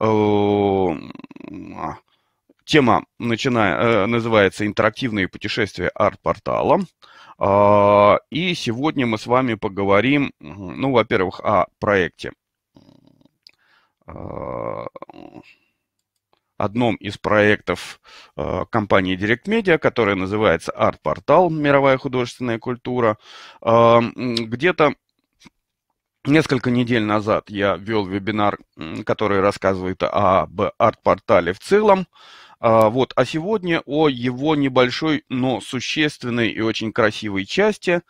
Э, а, тема начиная, э, называется «Интерактивные путешествия арт-портала». А, и сегодня мы с вами поговорим, ну, во-первых, о проекте. Э, одном из проектов компании Direct Media, которая называется «Арт-портал. Мировая художественная культура». Где-то Несколько недель назад я вел вебинар, который рассказывает об арт-портале в целом. А, вот, а сегодня о его небольшой, но существенной и очень красивой части,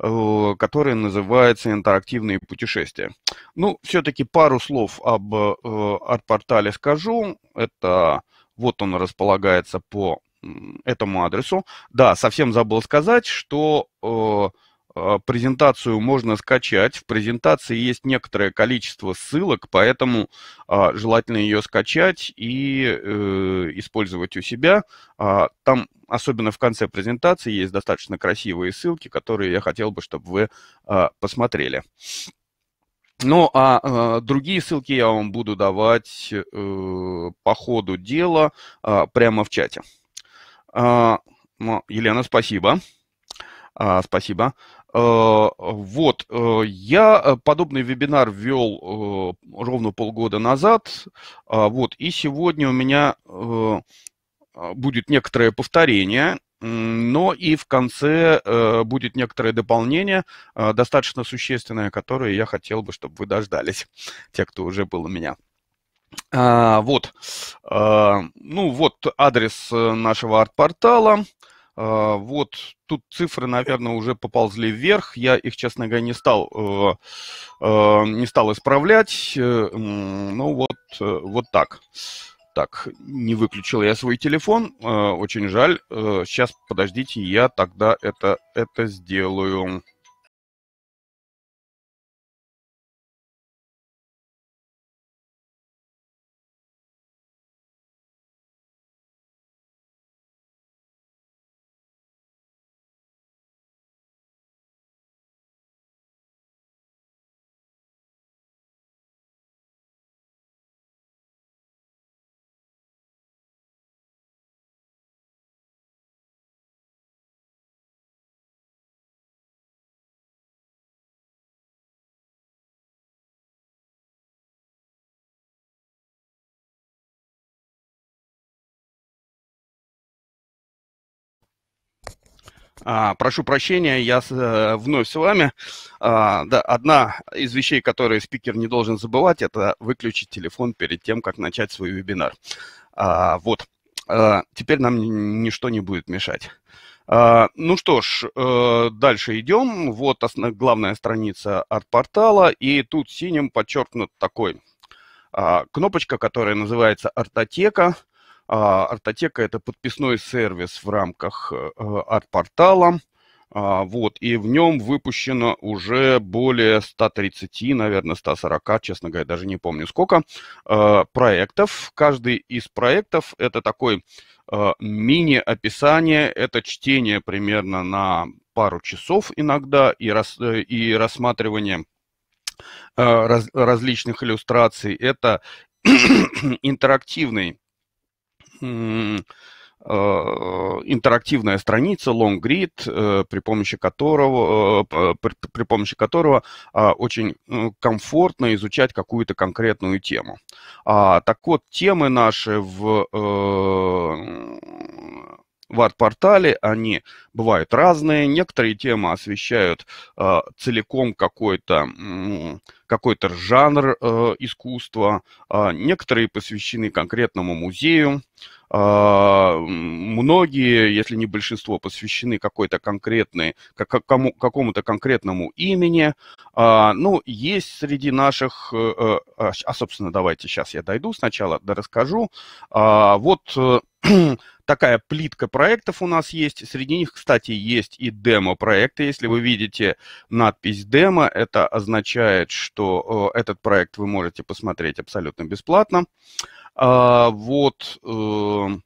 э, которая называется «Интерактивные путешествия». Ну, все-таки пару слов об э, арт-портале скажу. Это вот он располагается по этому адресу. Да, совсем забыл сказать, что э, Э, презентацию можно скачать. В презентации есть некоторое количество ссылок, поэтому а, желательно ее скачать и э, использовать у себя. А, там, особенно в конце презентации, есть достаточно красивые ссылки, которые я хотел бы, чтобы вы а, посмотрели. Ну, а э, другие ссылки я вам буду давать э, по ходу дела э, прямо в чате. Э, Елена, спасибо. А, спасибо. Э, вот, э, я э, подобный вебинар ввел ровно полгода назад, а, вот, и сегодня у меня а, будет некоторое повторение, но и в конце будет некоторое дополнение, достаточно существенное, которое я хотел бы, чтобы вы дождались, те, кто уже был у меня. А, вот, ну вот адрес нашего арт-портала. А, вот тут цифры, наверное, уже поползли вверх. Я их, честно говоря, не стал, э, э, не стал исправлять. Э, ну вот, вот так. Так, не выключил я свой телефон. Очень жаль. Сейчас, подождите, я тогда это, это сделаю. А, прошу прощения, я с, э, вновь с вами. А, да, одна из вещей, которые спикер не должен забывать, это выключить телефон перед тем, как начать свой вебинар. А, вот, а, теперь нам ничто не будет мешать. А, ну что ж, э, дальше идем. Вот основ, главная страница от портала и тут синим подчеркнут такой а, кнопочка, которая называется «Артотека». А Артотека – это подписной сервис в рамках э, арт-портала. А, вот, и в нем выпущено уже более 130, наверное, 140, честно говоря, даже не помню сколько, а, проектов. Каждый из проектов – это такой а, мини-описание, это чтение примерно на пару часов иногда и, рас, э, и рассматривание раз, различных иллюстраций. Это интерактивный Э, интерактивная страница LongGrid, э, при помощи которого, э, при помощи которого очень комфортно изучать какую-то конкретную тему. А, так вот, темы наши в в арт-портале, они бывают разные. Некоторые темы освещают э, целиком какой-то какой-то жанр э, искусства, э, некоторые посвящены конкретному музею, э, многие, если не большинство, посвящены какой-то конкретной, как, какому-то конкретному имени. Э, ну, есть среди наших, э, э а, собственно, давайте сейчас я дойду сначала, да расскажу. Э, вот такая плитка проектов у нас есть. Среди них, кстати, есть и демо-проекты. Если вы видите надпись «демо», это означает, что э, этот проект вы можете посмотреть абсолютно бесплатно. А, вот эм,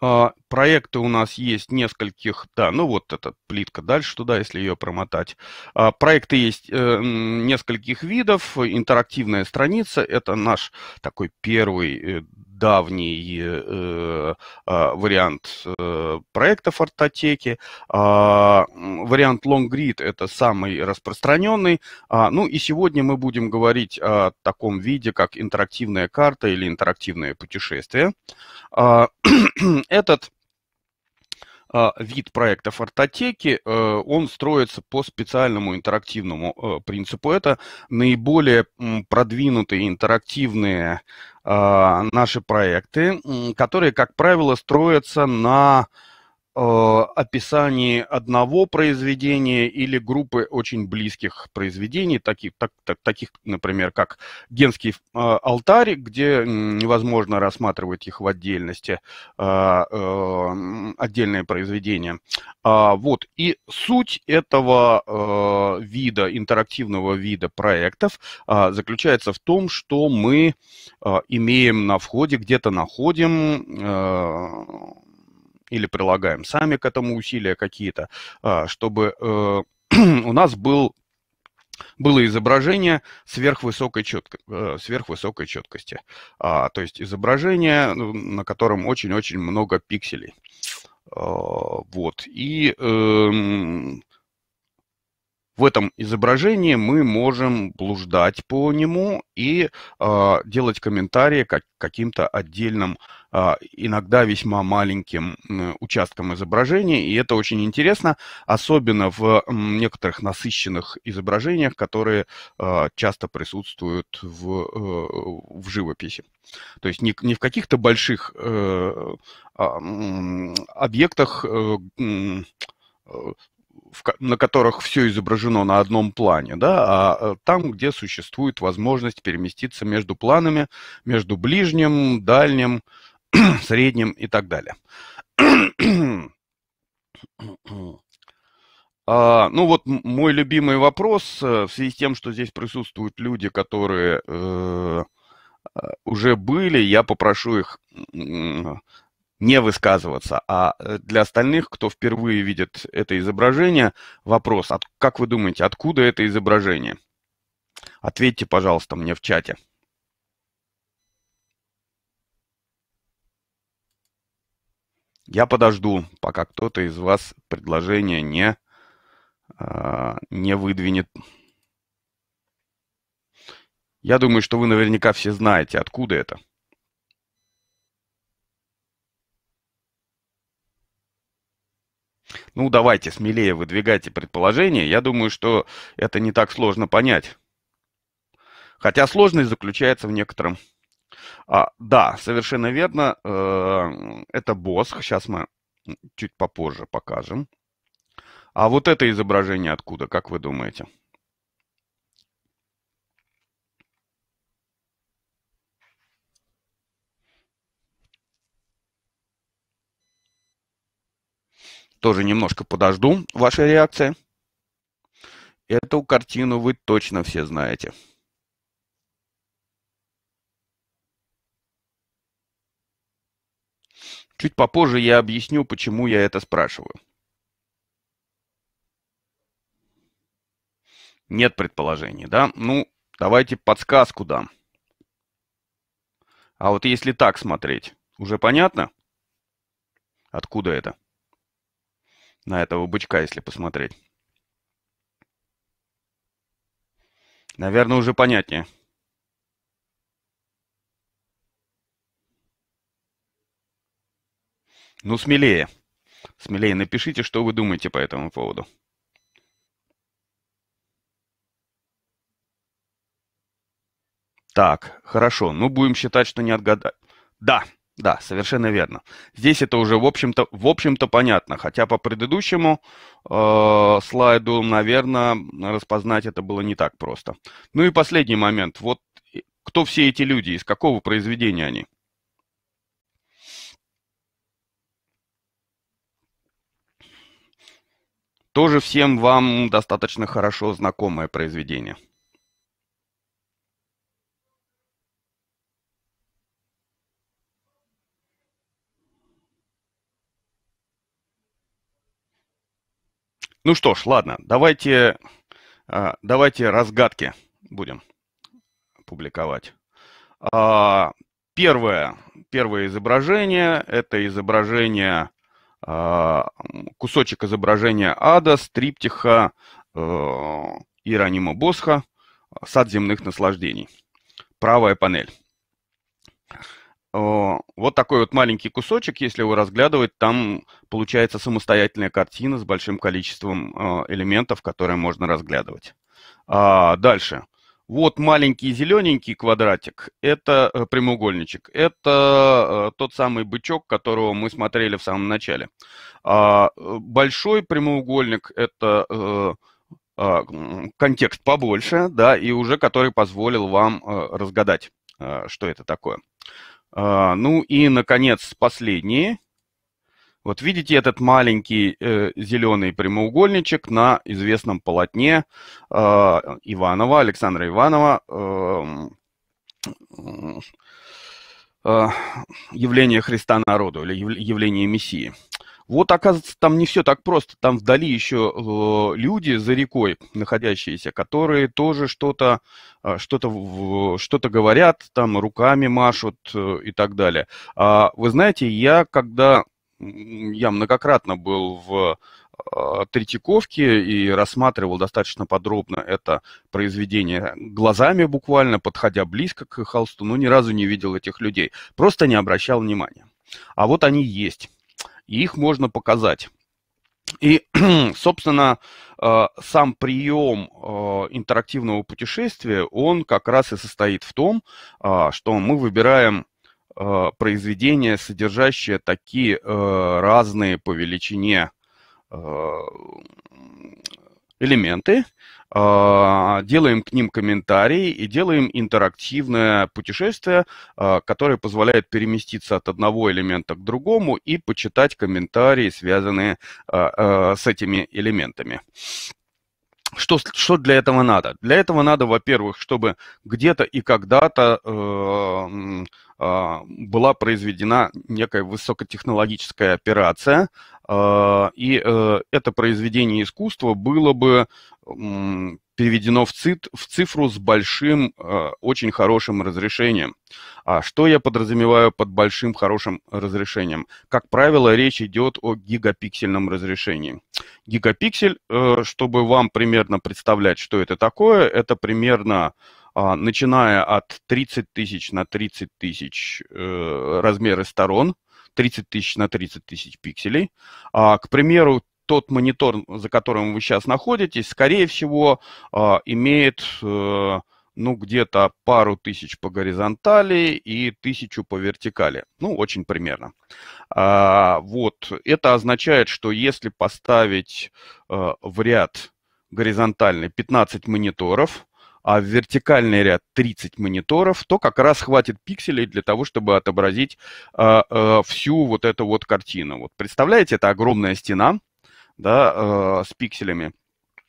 а, проекты у нас есть нескольких, да, ну вот эта плитка дальше туда, если ее промотать. А, проекты есть э, нескольких видов, интерактивная страница, это наш такой первый э, давний э, э, вариант э, проекта фортотеки. Э, вариант LongGrid – это самый распространенный. Э, ну и сегодня мы будем говорить о таком виде, как интерактивная карта или интерактивное путешествие. Э, этот вид проекта фортотеки, э, он строится по специальному интерактивному э, принципу. Это наиболее продвинутые интерактивные а, наши проекты, которые, как правило, строятся на Э, описании одного произведения или группы очень близких произведений, таких, так, так, таких например, как Генский э, алтарь, где невозможно рассматривать их в отдельности, а, э, отдельные произведения. А, вот. И суть этого вида, интерактивного вида проектов а, заключается в том, что мы имеем на входе, где-то находим или прилагаем сами к этому усилия какие-то, а, чтобы э, у нас был было изображение сверхвысокой, четко, э, сверхвысокой четкости. А, то есть изображение, ну, на котором очень-очень много пикселей. А, вот. И эм, в этом изображении мы можем блуждать по нему и э, делать комментарии как, каким-то отдельным, э, иногда весьма маленьким э, участкам изображения. И это очень интересно, особенно в некоторых насыщенных изображениях, которые э, часто присутствуют в, э, в живописи. То есть не, не в каких-то больших э, э, объектах. Э, э в, на которых все изображено на одном плане, да, а, а там, где существует возможность переместиться между планами, между ближним, дальним, средним и так далее. А, ну вот мой любимый вопрос э, в связи с тем, что здесь присутствуют люди, которые э, а, уже были, я попрошу их не высказываться. А э, для остальных, кто впервые видит это изображение, вопрос, от, как вы думаете, откуда это изображение? Ответьте, пожалуйста, мне в чате. Я подожду, пока кто-то из вас предложение не, э, не выдвинет. Я думаю, что вы наверняка все знаете, откуда это. Ну, давайте смелее выдвигайте предположения. Я думаю, что это не так сложно понять. Хотя сложность заключается в некотором. А, да, совершенно верно. Э, это Босх. Сейчас мы чуть попозже покажем. А вот это изображение откуда, как вы думаете? тоже немножко подожду вашей реакции. Эту картину вы точно все знаете. Чуть попозже я объясню, почему я это спрашиваю. Нет предположений, да? Ну, давайте подсказку дам. А вот если так смотреть, уже понятно, откуда это? на этого бычка, если посмотреть. Наверное, уже понятнее. Ну, смелее. Смелее напишите, что вы думаете по этому поводу. Так, хорошо. Ну, будем считать, что не отгадали. Да, да, совершенно верно. Здесь это уже, в общем-то, в общем-то понятно. Хотя по предыдущему э, слайду, наверное, распознать это было не так просто. Ну и последний момент. Вот кто все эти люди, из какого произведения они? Тоже всем вам достаточно хорошо знакомое произведение. Ну что ж, ладно, давайте, а, давайте разгадки будем публиковать. А, первое, первое изображение – это изображение, а, кусочек изображения ада, стриптиха э, Иеронима Босха «Сад земных наслаждений». Правая панель. Э, вот такой вот маленький кусочек, если его разглядывать, там получается самостоятельная картина с большим количеством э, элементов, которые можно разглядывать. А, дальше. Вот маленький зелененький квадратик, это э, прямоугольничек, это тот самый бычок, которого мы смотрели в самом начале. А, большой прямоугольник – это а, контекст побольше, да, и уже который позволил вам разгадать, что это такое. А, ну и, наконец, последние. Вот видите этот маленький э, зеленый прямоугольничек на известном полотне э, Иванова, Александра Иванова. Эм, э, э, явление Христа народу или явление Мессии. Вот, оказывается, там не все так просто. Там вдали еще э, люди за рекой находящиеся, которые тоже что-то э, что-то что -то говорят, там руками машут э, и так далее. А вы знаете, я когда я многократно был в Третьяковке и рассматривал достаточно подробно это произведение глазами буквально, подходя близко к холсту, но ни разу не видел этих людей. Просто не обращал внимания. А вот они есть и их можно показать. И, собственно, э, сам прием э, интерактивного путешествия, он как раз и состоит в том, э, что мы выбираем произведения, содержащие такие разные по величине элементы, а, делаем к ним комментарии и делаем интерактивное путешествие, а, которое позволяет переместиться от одного элемента к другому и почитать комментарии, связанные а, с этими элементами. Что, что для этого надо? Для этого надо, во-первых, чтобы где-то и когда-то э, э, была произведена некая высокотехнологическая операция, э, и э, это произведение искусства было бы переведено в, цит, в цифру с большим, э, очень хорошим разрешением. А что я подразумеваю под большим хорошим разрешением? Как правило, речь идет о гигапиксельном разрешении. Гигапиксель, э, чтобы вам примерно представлять, что это такое, это примерно э, начиная от 30 тысяч на 30 тысяч э, размеры сторон, 30 тысяч на 30 тысяч пикселей. А, к примеру, тот монитор, за которым вы сейчас находитесь, скорее всего, а, имеет э, ну, где-то пару тысяч по горизонтали и тысячу по вертикали. Ну, очень примерно. А, вот, это означает, что если поставить э, в ряд горизонтальный 15 мониторов, а в вертикальный ряд 30 мониторов, то как раз хватит пикселей для того, чтобы отобразить э, э, всю вот эту вот картину. Вот представляете, это огромная стена, да, э, с пикселями.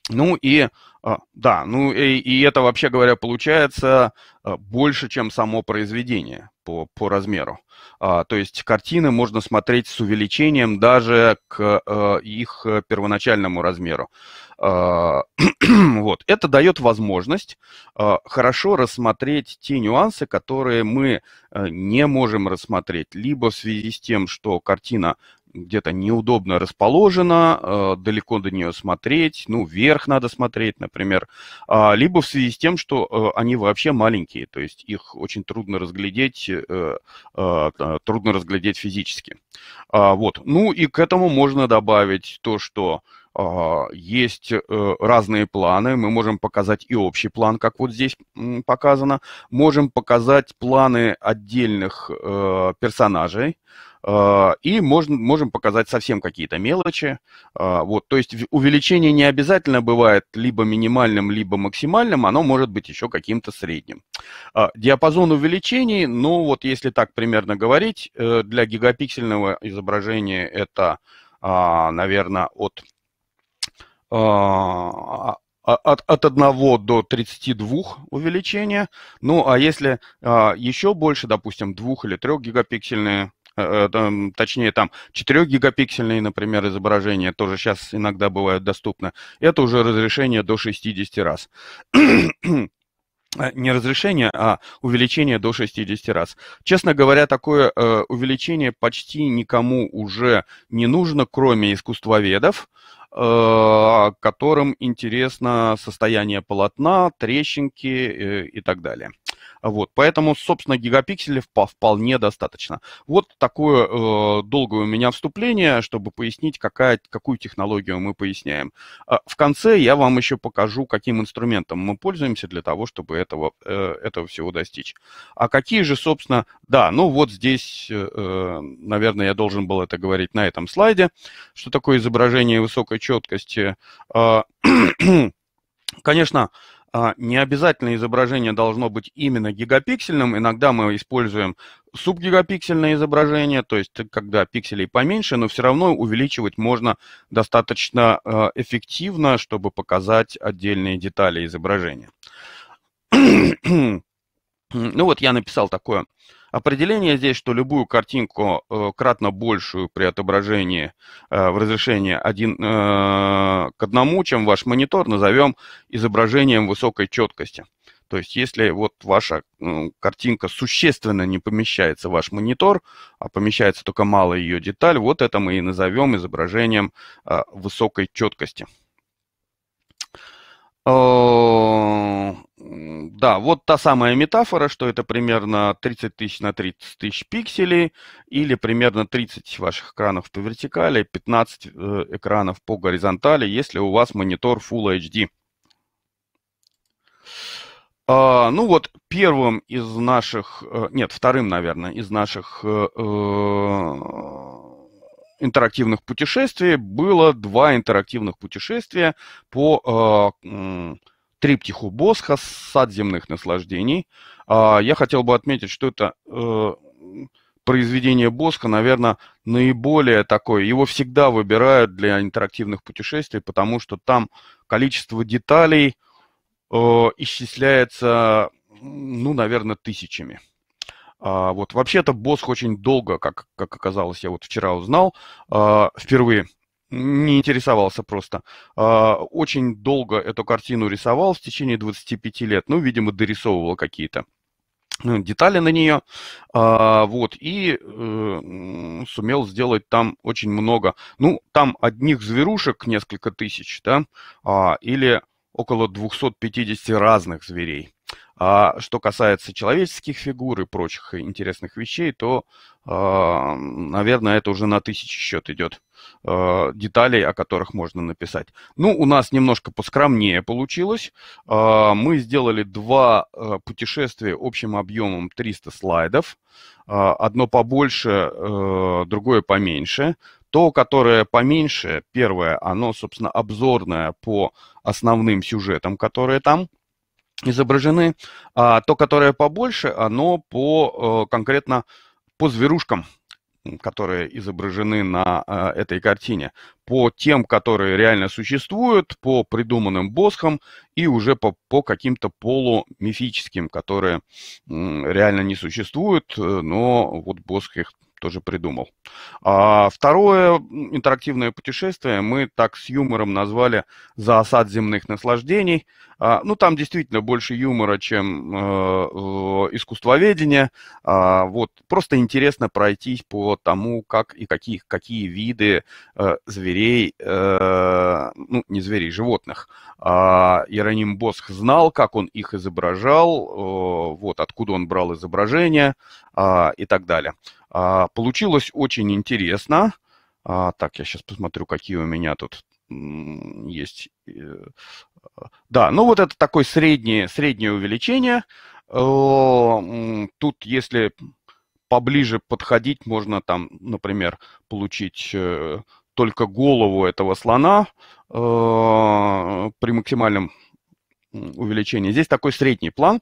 Ну и а, да, ну и, и это вообще говоря получается э, больше, чем само произведение по, по размеру. А, то есть картины можно смотреть с увеличением даже к а, их первоначальному размеру. А, вот. Это дает возможность а, хорошо рассмотреть те нюансы, которые мы э, не можем рассмотреть, либо в связи с тем, что картина где-то неудобно расположена, э, далеко до нее смотреть, ну, вверх надо смотреть, например, а, либо в связи с тем, что э, они вообще маленькие, то есть их очень трудно разглядеть, э, трудно разглядеть физически. А, вот. Ну и к этому можно добавить то, что а, есть разные планы. Мы можем показать и общий план, как вот здесь показано. Можем показать планы отдельных персонажей. А, и можно, можем показать совсем какие-то мелочи. А, вот, то есть увеличение не обязательно бывает либо минимальным, либо максимальным, оно может быть еще каким-то средним. А, диапазон увеличений, ну вот если так примерно говорить, э, для гигапиксельного изображения это, наверное, от от, от 1 до 32 увеличения. Ну, а если еще больше, допустим, 2 или 3 гигапиксельные Э, точнее там 4-гигапиксельные, например, изображения, тоже сейчас иногда бывают доступны, это уже разрешение до 60 раз э, не разрешение, а увеличение до 60 раз. Честно говоря, такое э, увеличение почти никому уже не нужно, кроме искусствоведов, э, которым интересно состояние полотна, трещинки э, и так далее. Вот, поэтому, собственно, гигапикселей вполне достаточно. Вот такое э, долгое у меня вступление, чтобы пояснить, какая, какую технологию мы поясняем. А в конце я вам еще покажу, каким инструментом мы пользуемся для того, чтобы этого, э, этого всего достичь. А какие же, собственно, да, ну вот здесь, э, э наверное, я должен был это говорить на этом слайде, что такое изображение высокой четкости. А, конечно, а, Не обязательно изображение должно быть именно гигапиксельным. Иногда мы используем субгигапиксельное изображение, то есть когда пикселей поменьше, но все равно увеличивать можно достаточно а, эффективно, чтобы показать отдельные детали изображения. ну вот я написал такое Определение здесь, что любую картинку э, кратно большую при отображении э, в разрешении 1 э, к одному, чем ваш монитор, назовем изображением высокой четкости. То есть если вот ваша картинка существенно не помещается в ваш монитор, а помещается только малая ее деталь, вот это мы и назовем изображением высокой четкости. Э, да, вот та самая метафора, что это примерно 30 тысяч на 30 тысяч пикселей или примерно 30 ваших экранов по вертикали, 15 э, экранов по горизонтали, если у вас монитор Full HD. А, ну вот первым из наших, э, нет, вторым, наверное, из наших э, интерактивных путешествий было два интерактивных путешествия по э, триптиху Босха «Сад земных наслаждений». Э, я хотел бы отметить, что это э, произведение Босха, наверное, наиболее такое. Его всегда выбирают для интерактивных путешествий, потому что там количество деталей э, исчисляется, ну, наверное, тысячами. А, вот вообще-то Босх очень долго, как, как оказалось, я вот вчера узнал, а, впервые не интересовался просто. А, очень долго эту картину рисовал, в течение 25 лет, ну, видимо, дорисовывал какие-то ну, детали на нее, а, вот, и э, сумел сделать там очень много, ну, там одних зверушек несколько тысяч, да, а, или около 250 разных зверей. А что касается человеческих фигур и прочих интересных вещей, то, а, наверное, это уже на тысячи счет идет а, деталей, о которых можно написать. Ну, у нас немножко поскромнее получилось. А, мы сделали два путешествия общим объемом 300 слайдов. Одно побольше, другое поменьше. То, которое поменьше, первое, оно, собственно, обзорное по основным сюжетам, которые там изображены, а то, которое побольше, оно по э, конкретно по зверушкам, которые изображены на а, этой картине, по тем, которые реально существуют, по придуманным босхам и уже по, по каким-то полумифическим, которые реально не существуют, э, но вот босх их тоже придумал. А, второе интерактивное путешествие мы так с юмором назвали «За осад земных наслаждений». А, ну, там действительно больше юмора, чем э, искусствоведение. А, вот, просто интересно пройтись по тому, как и какие, какие виды э, зверей, э, ну, не зверей, животных. А, Иероним Босх знал, как он их изображал, э, вот, откуда он брал изображения э, а, и так далее. А, получилось очень интересно. А, так, я сейчас посмотрю, какие у меня тут есть. Э, да, ну вот это такое среднее, среднее увеличение. Тут, если поближе подходить, можно там, например, получить э, только голову этого слона э, при максимальном увеличении. Здесь такой средний план.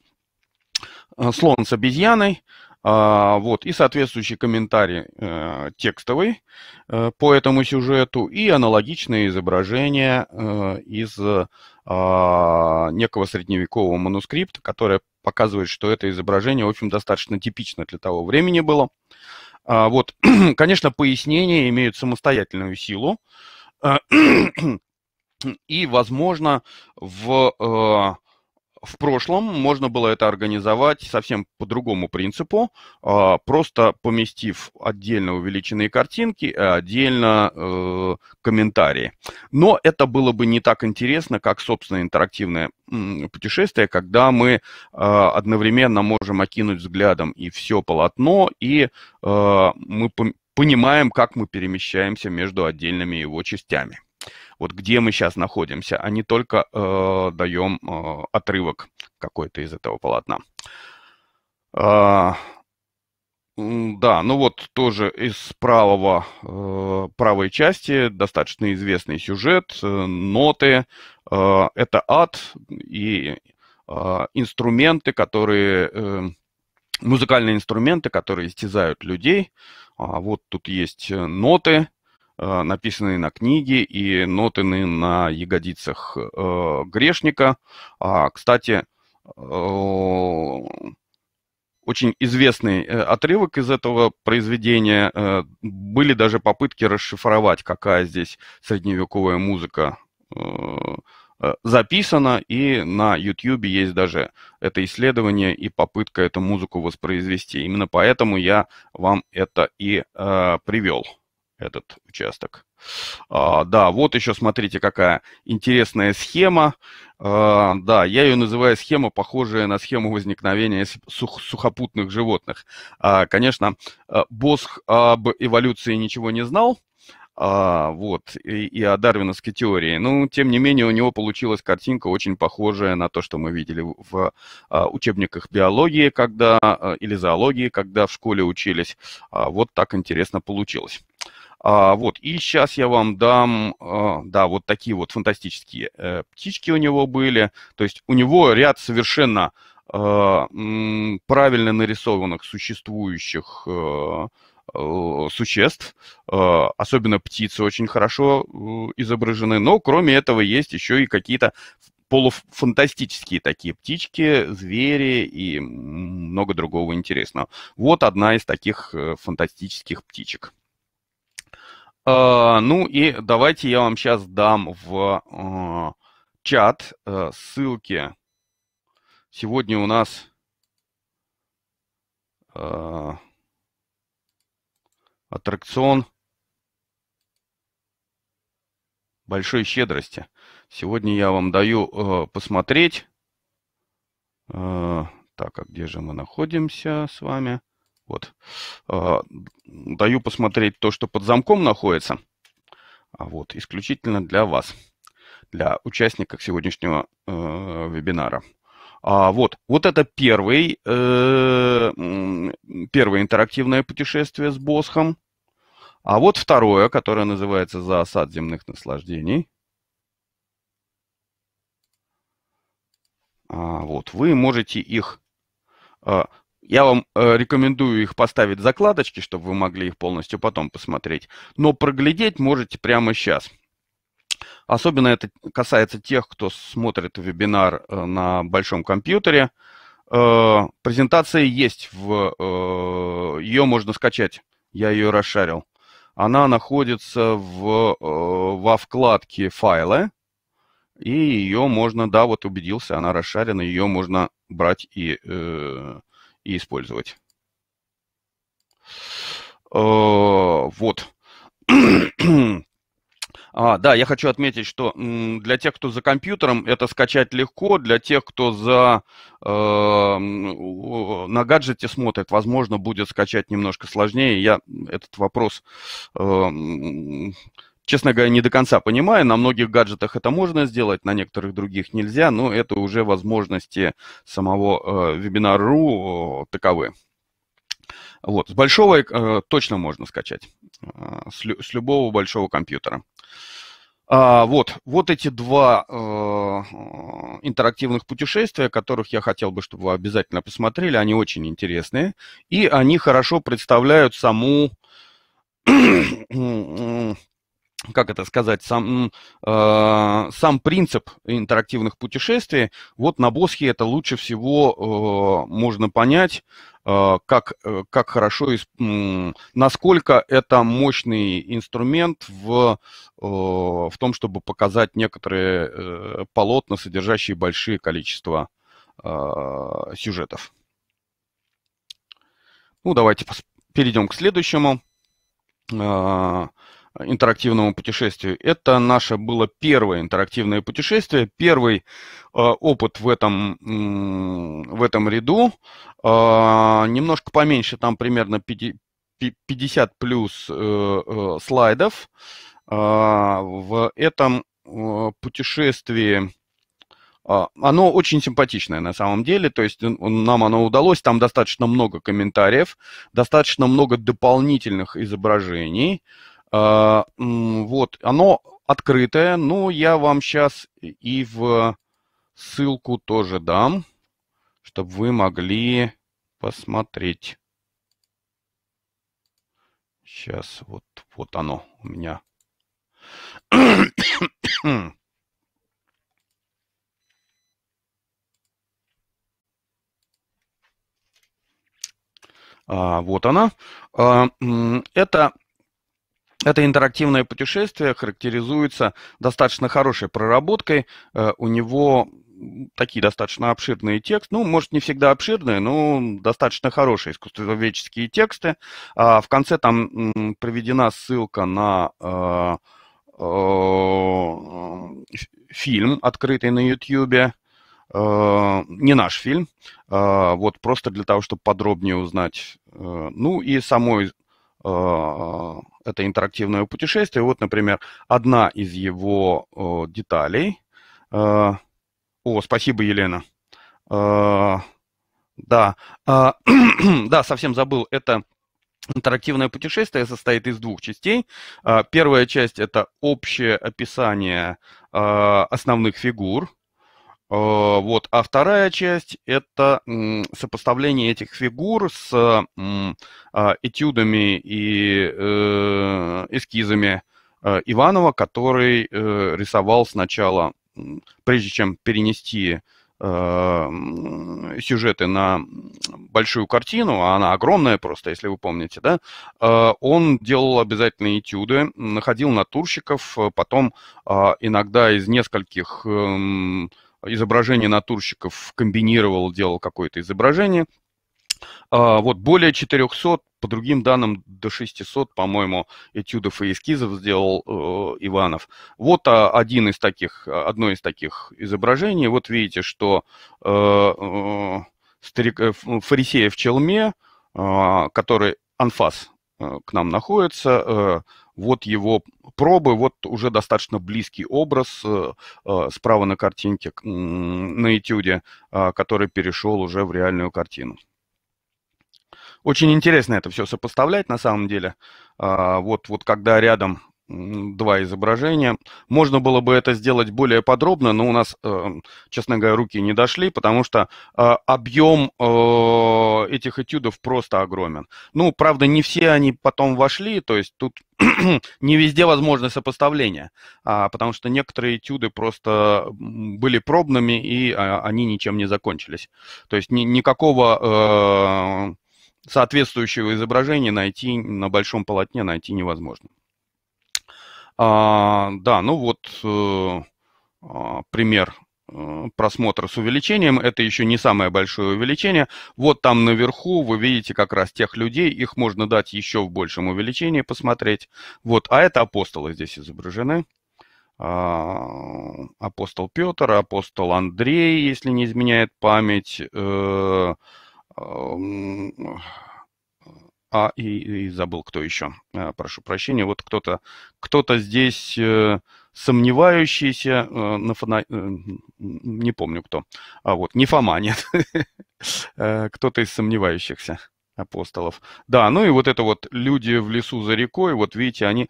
Слон с обезьяной. А, вот, и соответствующий комментарий э, текстовый э, по этому сюжету и аналогичное изображение э, из а, некого средневекового манускрипта, которое показывает, что это изображение, в общем, достаточно типично для того времени было. А, вот, конечно, пояснения имеют самостоятельную силу, и, возможно, в в прошлом можно было это организовать совсем по другому принципу, а, просто поместив отдельно увеличенные картинки, отдельно э, комментарии. Но это было бы не так интересно, как, собственно, интерактивное путешествие, когда мы а, одновременно можем окинуть взглядом и все полотно, и а, мы понимаем, как мы перемещаемся между отдельными его частями вот где мы сейчас находимся, а не только э, даем э, отрывок какой-то из этого полотна. А, да, ну вот тоже из правого, э, правой части достаточно известный сюжет, э, ноты, э, это ад и э, инструменты, которые... Э, музыкальные инструменты, которые истязают людей. А вот тут есть э, ноты, Э, написанные на книге и нотаны на ягодицах э, грешника. А, кстати, э, очень известный отрывок из этого произведения. Были даже попытки расшифровать, какая здесь средневековая музыка записана, и на YouTube есть даже это исследование и попытка эту музыку воспроизвести. Именно поэтому я вам это и привел этот участок. А, да, вот еще смотрите, какая интересная схема. А, да, я ее называю схема, похожая на схему возникновения сух сухопутных животных. А, конечно, а, Боск об эволюции ничего не знал, а, вот, и, и о дарвиновской теории. Но, ну, тем не менее, у него получилась картинка, очень похожая на то, что мы видели в а, учебниках биологии когда, а, или зоологии, когда в школе учились. А, вот так интересно получилось. А, вот, и сейчас я вам дам, а, да, вот такие вот фантастические э, птички у него были. То есть у него ряд совершенно э, правильно нарисованных существующих э, существ, а, особенно птицы очень хорошо изображены, но кроме этого есть еще и какие-то полуфантастические такие птички, звери и много другого интересного. Вот одна из таких э, фантастических птичек. А, ну и давайте я вам сейчас дам в а, чат э, ссылки. Сегодня у нас а, аттракцион большой щедрости. Сегодня я вам даю э, посмотреть. Э, так, а где же мы находимся с вами? Вот. А, даю посмотреть то, что под замком находится. А вот, исключительно для вас, для участников сегодняшнего э, вебинара. А, вот, вот это первый, э, первое интерактивное путешествие с Босхом. А вот второе, которое называется «За осад земных наслаждений». А, вот, вы можете их... А, я вам э, рекомендую их поставить закладочки, чтобы вы могли их полностью потом посмотреть. Но проглядеть можете прямо сейчас. Особенно это касается тех, кто смотрит вебинар э, на большом компьютере. Э, презентация есть, в, э, ее можно скачать. Я ее расшарил. Она находится в, э, во вкладке «Файлы». И ее можно, да, вот убедился, она расшарена, ее можно брать и э, и использовать. А, вот. А, да, я хочу отметить, что для тех, кто за компьютером, это скачать легко, для тех, кто за, э, на гаджете смотрит, возможно, будет скачать немножко сложнее. Я этот вопрос э, честно говоря, не до конца понимаю. На многих гаджетах это можно сделать, на некоторых других нельзя, но это уже возможности самого э, вебинару э, таковы. Вот, с большого э, точно можно скачать, э, с, лю, с любого большого компьютера. А, вот, вот эти два э, э интерактивных путешествия, которых я хотел бы, чтобы вы обязательно посмотрели, они очень интересные, и они хорошо представляют саму как это сказать, сам, э, сам принцип интерактивных путешествий, вот на Босхе это лучше всего э, можно понять, э, как, э, как хорошо, э, насколько это мощный инструмент в, э, в том, чтобы показать некоторые э, полотна, содержащие большие количество э, а, сюжетов. Ну, давайте перейдем к следующему. Э, интерактивному путешествию. Это наше было первое интерактивное путешествие, первый э, опыт в этом, в этом ряду. Э, немножко поменьше, там примерно 50 плюс э, слайдов. В этом путешествии оно очень симпатичное на самом деле, то есть нам оно удалось, там достаточно много комментариев, достаточно много дополнительных изображений, а, вот, оно открытое, но я вам сейчас и в ссылку тоже дам, чтобы вы могли посмотреть. Сейчас вот, вот оно у меня. а, вот она. А, это это интерактивное путешествие характеризуется достаточно хорошей проработкой. Э, у него такие достаточно обширные тексты, ну, может, не всегда обширные, но достаточно хорошие искусствоведческие тексты. А в конце там проведена ссылка на э, э, фильм, открытый на YouTube, не наш фильм, вот просто для того, чтобы подробнее узнать. Ну и самой Э, это интерактивное путешествие. Вот, например, одна из его э, деталей. Э, о, спасибо, Елена. Да, да, совсем забыл, это интерактивное путешествие состоит из двух частей. Первая часть – это общее описание основных фигур, Э, вот. А вторая часть – это сопоставление этих фигур с а, этюдами и э, эскизами э, Иванова, который рисовал сначала, прежде чем перенести сюжеты на большую картину, а она огромная просто, если вы помните, да, он делал обязательные этюды, находил натурщиков, потом а, иногда из нескольких эм, изображение натурщиков комбинировал, делал какое-то изображение. А, вот более 400, по другим данным до 600, по-моему, этюдов и эскизов сделал э, Иванов. Вот а, один из таких, а, одно из таких изображений. Вот видите, что э, э, э фарисея в челме, который анфас Э, к нам находится. Э, вот его пробы, вот уже достаточно близкий образ э, справа на картинке, на этюде, который перешел уже в реальную картину. Очень интересно это все сопоставлять на самом деле. А, вот, вот когда рядом два изображения. Можно было бы это сделать более подробно, но у нас, э, честно говоря, руки не дошли, потому что э, объем э, этих этюдов просто огромен. Ну, правда, не все они потом вошли, то есть тут не везде возможно сопоставление, а, потому что некоторые этюды просто были пробными, и они ничем не закончились. То есть ни никакого соответствующего изображения найти на большом полотне найти невозможно. А, да, ну вот э, а, пример э, просмотра с увеличением. Это еще не самое большое увеличение. Вот там наверху вы видите как раз тех людей. Их можно дать еще в большем увеличении посмотреть. Вот, а это апостолы здесь изображены. А, апостол Петр, апостол Андрей, если не изменяет память. Э, а, а и, и забыл, кто еще. Э, прошу прощения, вот кто-то кто-то здесь э, сомневающийся, э, на фона... не помню кто, а вот не Фома, нет, кто-то из сомневающихся апостолов. Да, ну и вот это вот люди в лесу за рекой, вот видите, они,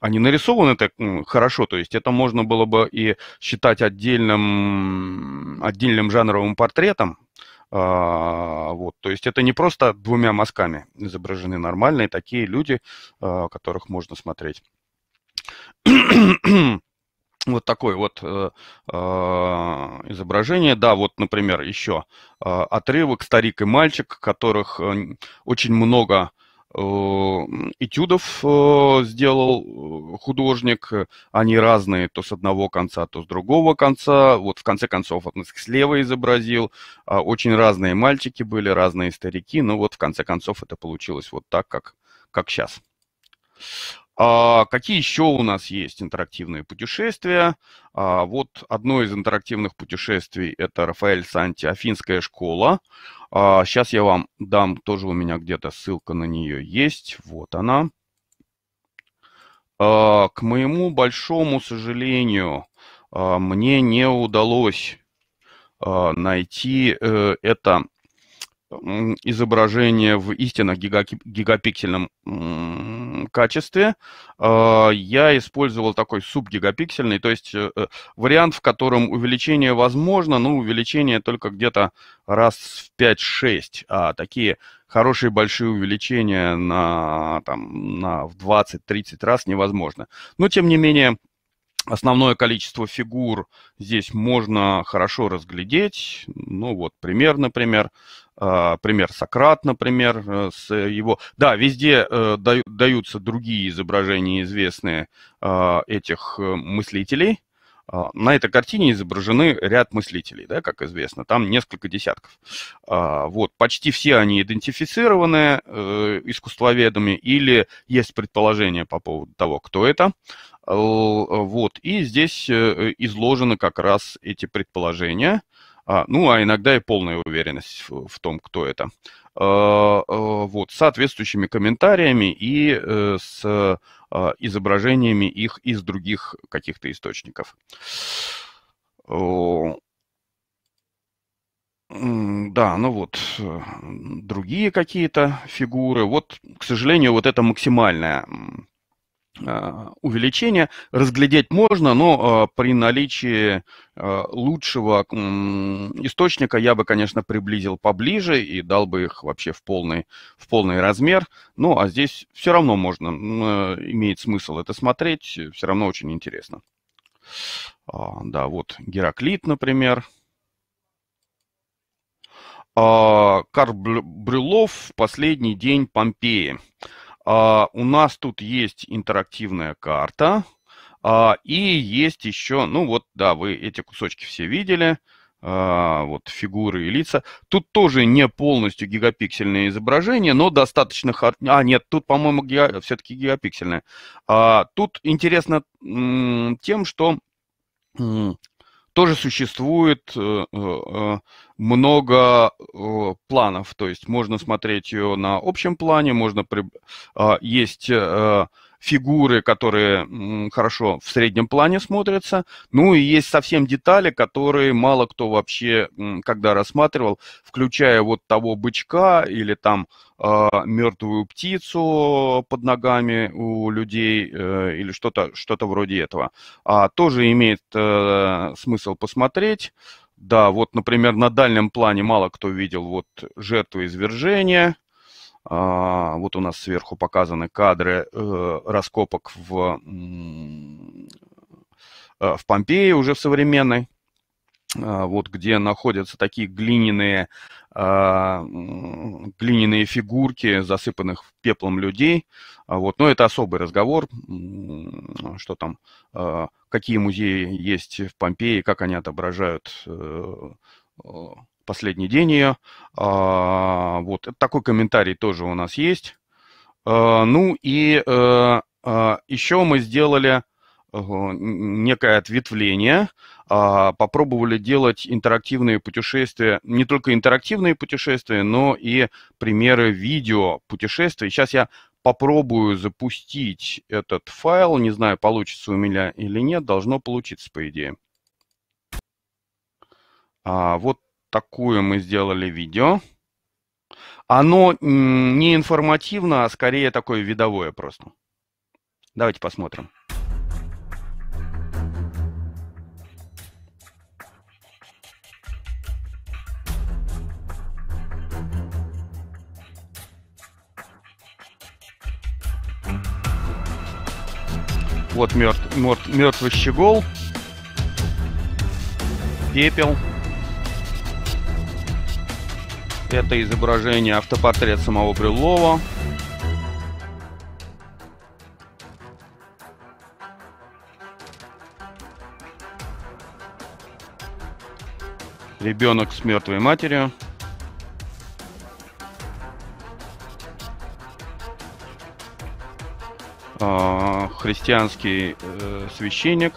они нарисованы так хорошо, то есть это можно было бы и считать отдельным, отдельным жанровым портретом, а, вот, то есть это не просто двумя мазками изображены нормальные такие люди, а, которых можно смотреть. Вот такое вот э, э, изображение. Да, вот, например, еще э, отрывок «Старик и мальчик», которых э, очень много Э, этюдов э, сделал э, художник. Они разные, то с одного конца, то с другого конца. Вот в конце концов он их слева изобразил. А, очень разные мальчики были, разные старики. Но ну вот в конце концов это получилось вот так, как, как сейчас. А какие еще у нас есть интерактивные путешествия? А вот одно из интерактивных путешествий – это Рафаэль Санти, Афинская школа. А сейчас я вам дам, тоже у меня где-то ссылка на нее есть. Вот она. А, к моему большому сожалению, а, мне не удалось а, найти э, это изображение в истинно гигапиксельном качестве. А, я использовал такой субгигапиксельный, то есть э, э, вариант, в котором увеличение возможно, но увеличение только где-то раз в 5-6, а такие хорошие большие увеличения на, там, на в 20-30 раз невозможно. Но тем не менее, Основное количество фигур здесь можно хорошо разглядеть. Ну вот пример, например, а, пример Сократ, например, э, с его... Да, везде э, даются другие изображения, известные а, этих э, мыслителей. А, на этой картине изображены ряд мыслителей, да, как известно, там несколько десятков. Вот, почти все они идентифицированы искусствоведами или есть предположение по поводу того, кто это. Вот, и здесь изложены как раз эти предположения – а, ну, а иногда и полная уверенность в, в том, кто это. А, а, вот, соответствующими комментариями и э, с изображениями их из других каких-то источников. Да, ну вот э, другие какие-то фигуры. Вот, к сожалению, вот это максимальная Э, увеличение разглядеть можно, но э, при наличии э, лучшего источника я бы, конечно, приблизил поближе и дал бы их вообще в полный, в полный размер. Ну, а здесь все равно можно, имеет смысл это смотреть, все равно очень интересно. А, да, вот Гераклит, например. А, Карл Брюлов «Последний день Помпеи». А, у нас тут есть интерактивная карта. А, и есть еще, ну вот, да, вы эти кусочки все видели. А, вот фигуры и лица. Тут тоже не полностью гигапиксельное изображение, но достаточно... Хар... А, нет, тут, по-моему, гига... все-таки гигапиксельное. А, тут интересно тем, что тоже существует э, э, э, много планов, то есть можно смотреть ее на общем плане, можно при... А, есть фигуры, которые хорошо в среднем плане смотрятся, ну и есть совсем детали, которые мало кто вообще когда рассматривал, включая вот того бычка или там а, мертвую птицу под ногами у людей э, или что-то что вроде этого. А тоже имеет э, смысл посмотреть. Да, вот, например, на дальнем плане мало кто видел вот жертвы извержения. А, вот у нас сверху показаны кадры э, раскопок в, в Помпеи уже в современной а, вот где находятся такие глиняные а, глиняные фигурки, засыпанных пеплом людей. А, вот. Но это особый разговор, что там, а, какие музеи есть в Помпеи, как они отображают э, последний день ее. Вот такой комментарий тоже у нас есть. Ну и э, еще мы сделали некое ответвление, а, попробовали делать интерактивные путешествия, не только интерактивные путешествия, но и примеры видео путешествий. Сейчас я попробую запустить этот файл, не знаю, получится у меня или нет, должно получиться, по идее. А, вот такое мы сделали видео. Оно не информативно, а скорее такое видовое просто. Давайте посмотрим. Вот мертв, мертв, мертвый щегол. Пепел. Это изображение автопортрет самого Брюлова. Ребенок с мертвой матерью. А, христианский э, священник.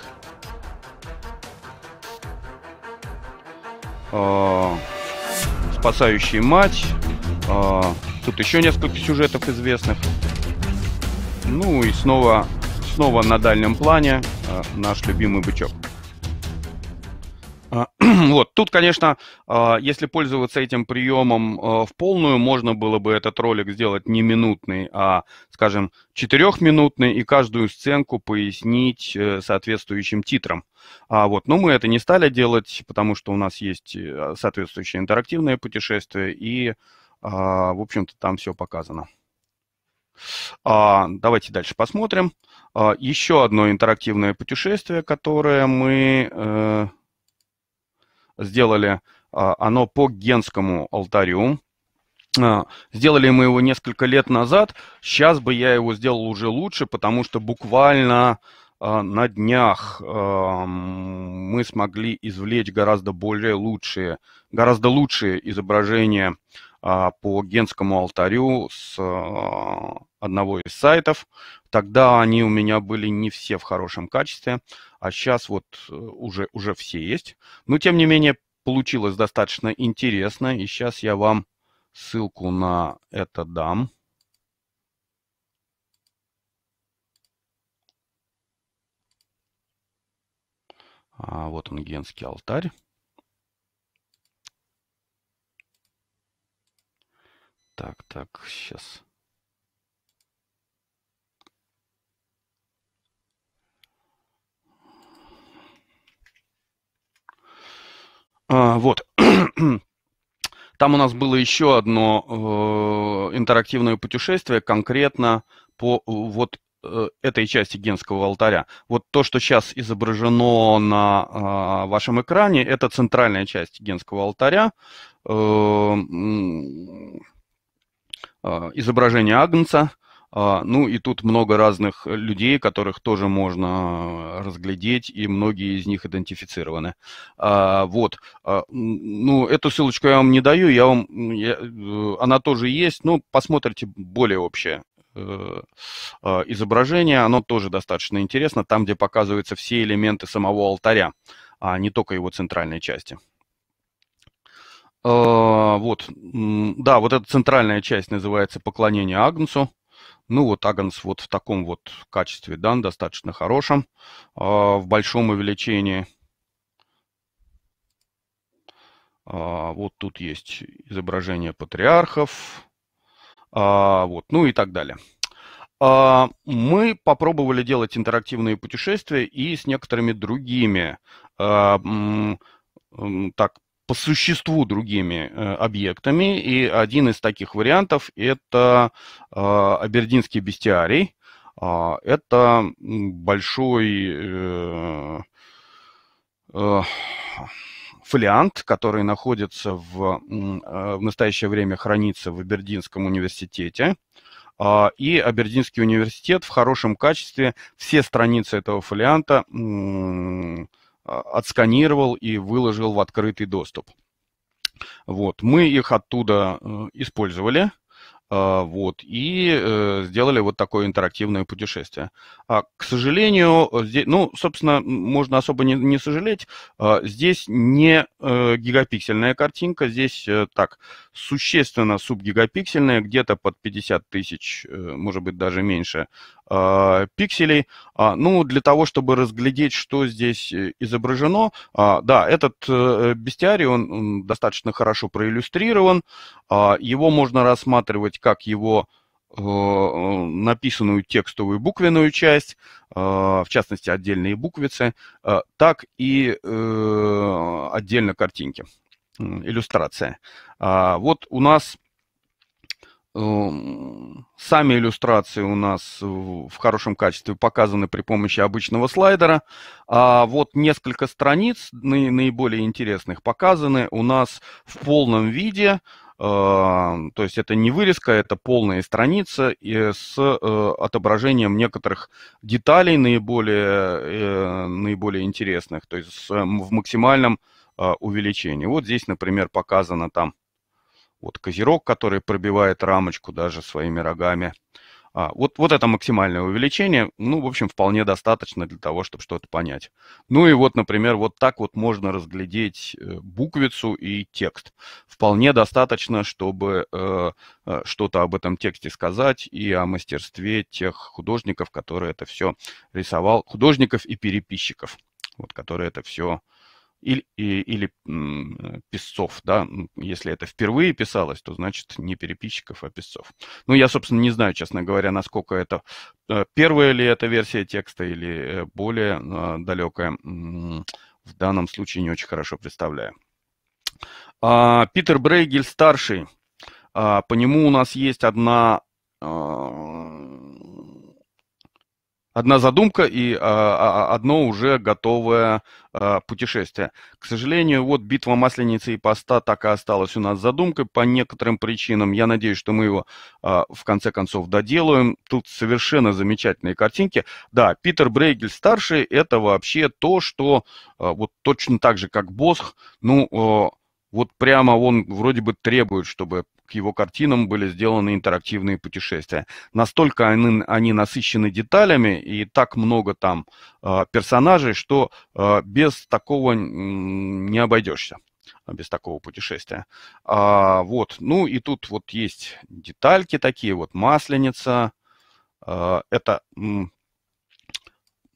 Э, спасающий мать. Э, тут еще несколько сюжетов известных. Ну и снова, снова на дальнем плане э, наш любимый бычок. вот, тут, конечно, а, если пользоваться этим приемом э, в полную, можно было бы этот ролик сделать не минутный, а, скажем, четырехминутный, и каждую сценку пояснить э, соответствующим титром. А вот, но мы это не стали делать, потому что у нас есть э, соответствующее интерактивное путешествие, и, а, в общем-то, там все показано. А, давайте дальше посмотрим. Еще одно интерактивное путешествие, которое мы сделали, а, оно по генскому алтарю. А, сделали мы его несколько лет назад. Сейчас бы я его сделал уже лучше, потому что буквально а, на днях мы смогли извлечь гораздо более лучшие, гораздо лучшие изображения а, по Генскому алтарю с а, одного из сайтов. Тогда они у меня были не все в хорошем качестве, а сейчас вот э, уже, уже все есть. Но, тем не менее, получилось достаточно интересно, и сейчас я вам ссылку на это дам. А, вот он, Генский алтарь. Так, так, сейчас. А, вот. Там у нас было еще одно э, интерактивное путешествие, конкретно по э, вот э, этой части Генского алтаря. Вот то, что сейчас изображено на э, вашем экране, это центральная часть Генского алтаря. Э, а, изображение Агнца. А, ну и тут много разных людей, которых тоже можно а, разглядеть, и многие из них идентифицированы. Вот. Ну, эту ссылочку я вам не даю, я вам, я, э, она тоже есть, но посмотрите более общее э, изображение, оно тоже достаточно интересно, там, где показываются все элементы самого алтаря, а не только его центральной части. А, вот, да, вот эта центральная часть называется поклонение Агнцу. Ну вот Агнс вот в таком вот качестве да, достаточно хорошем, а, в большом увеличении. А, вот тут есть изображение патриархов, вот, ну и так далее. Мы попробовали делать интерактивные путешествия и с некоторыми другими так по существу другими э, объектами. И один из таких вариантов – это э, абердинский бестиарий. Э, это большой э, э, фолиант, который находится в, э, в настоящее время хранится в Абердинском университете. А, и Абердинский университет в хорошем качестве все страницы этого фолианта а, отсканировал и выложил в открытый доступ. Вот, мы их оттуда э, использовали, а, вот, и э, сделали вот такое интерактивное путешествие. А, к сожалению, здесь, ну, собственно, можно особо не, не сожалеть, а, здесь не э, гигапиксельная картинка, здесь так, существенно субгигапиксельная, где-то под 50 тысяч, может быть, даже меньше а, пикселей. А, ну, для того, чтобы разглядеть, что здесь э, изображено, а, да, этот э, бестиарий, он достаточно хорошо проиллюстрирован. Его можно рассматривать как его э, написанную текстовую буквенную часть, в частности, отдельные буквицы, так и отдельно картинки, иллюстрация. Вот у нас Эм, сами иллюстрации у нас в хорошем качестве показаны при помощи обычного слайдера. А вот несколько страниц наиболее интересных показаны у нас в полном виде. Эм, то есть это не вырезка, это полная страница э, с э, отображением некоторых деталей наиболее, э, наиболее интересных, то есть эм, в максимальном увеличении. Вот здесь, например, показано там вот козерог, который пробивает рамочку даже своими рогами. А, вот, вот это максимальное увеличение, ну, в общем, вполне достаточно для того, чтобы что-то понять. Ну и вот, например, вот так вот можно разглядеть э, буквицу и текст. Вполне достаточно, чтобы э, э, что-то об этом тексте сказать и о мастерстве тех художников, которые это все рисовал, художников и переписчиков, вот, которые это все рисовали или, или э, писцов, да, если это впервые писалось, то значит не переписчиков, а писцов. Ну, я, собственно, не знаю, честно говоря, насколько это э, первая ли эта версия текста или э, более а, далекая. В данном случае не очень хорошо представляю. А, Питер Брейгель старший. А, по нему у нас есть одна одна задумка и а, а, а, одно уже готовое а, путешествие. К сожалению, вот битва масленицы и поста так и осталась у нас задумкой по некоторым причинам. Я надеюсь, что мы его а, в конце концов доделаем. Тут совершенно замечательные картинки. Да, Питер Брейгель старший это вообще то, что а, вот точно так же, как Босх, ну, а, вот прямо он вроде бы требует, чтобы к его картинам были сделаны интерактивные путешествия. Настолько они, они насыщены деталями и так много там э, персонажей, что э, без такого не обойдешься а, без такого путешествия. А, вот, ну и тут вот есть детальки такие, вот масленица. А, это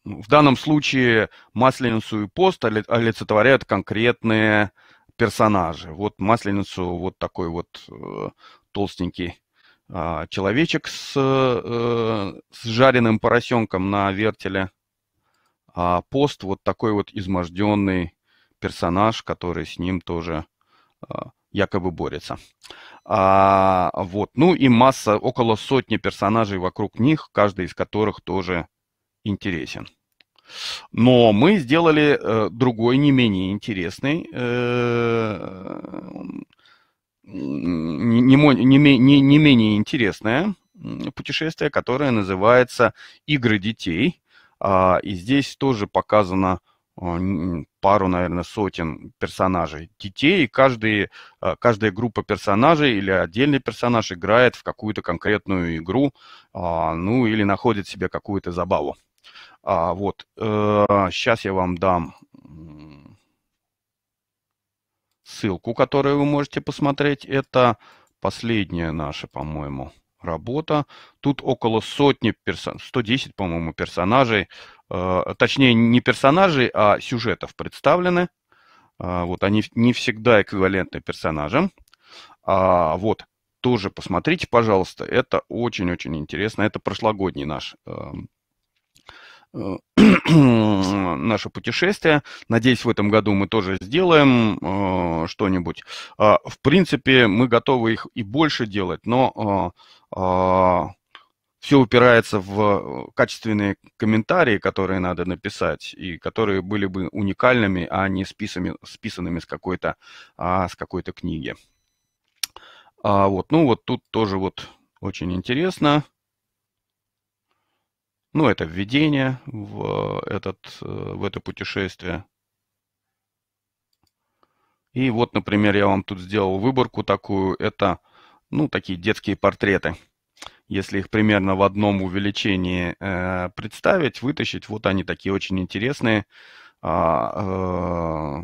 в данном случае масленицу и пост олицетворяют конкретные персонажи. Вот Масленицу вот такой вот э, толстенький э, человечек с, э, с жареным поросенком на вертеле. А пост вот такой вот изможденный персонаж, который с ним тоже э, якобы борется. А, вот. Ну и масса, около сотни персонажей вокруг них, каждый из которых тоже интересен. Но мы сделали э, другой, не менее интересный, э, не, не, не, не менее интересное путешествие, которое называется «Игры детей». Э, и здесь тоже показано а, пару, наверное, сотен персонажей детей, и каждый, а, каждая группа персонажей или отдельный персонаж играет в какую-то конкретную игру, ну или находит себе какую-то забаву. А, вот, э, сейчас я вам дам ссылку, которую вы можете посмотреть. Это последняя наша, по-моему, работа. Тут около сотни персонажей, 110, по-моему, персонажей, э, точнее, не персонажей, а сюжетов представлены. Э, вот, они не всегда эквивалентны персонажам. А, вот, тоже посмотрите, пожалуйста, это очень-очень интересно. Это прошлогодний наш э, Э, наше путешествие. Надеюсь, в этом году мы тоже сделаем э, что-нибудь. Э, в принципе, мы готовы их и больше делать, но э, а, все упирается в качественные комментарии, которые надо написать, и которые были бы уникальными, а не списами, списанными с какой-то а, с какой-то книги. А вот, ну вот тут тоже вот очень интересно. Ну, это введение в, э, этот, э, в это путешествие. И вот, например, я вам тут сделал выборку такую. Это, ну, такие детские портреты. Если их примерно в одном увеличении э, представить, вытащить, вот они такие очень интересные. А, э,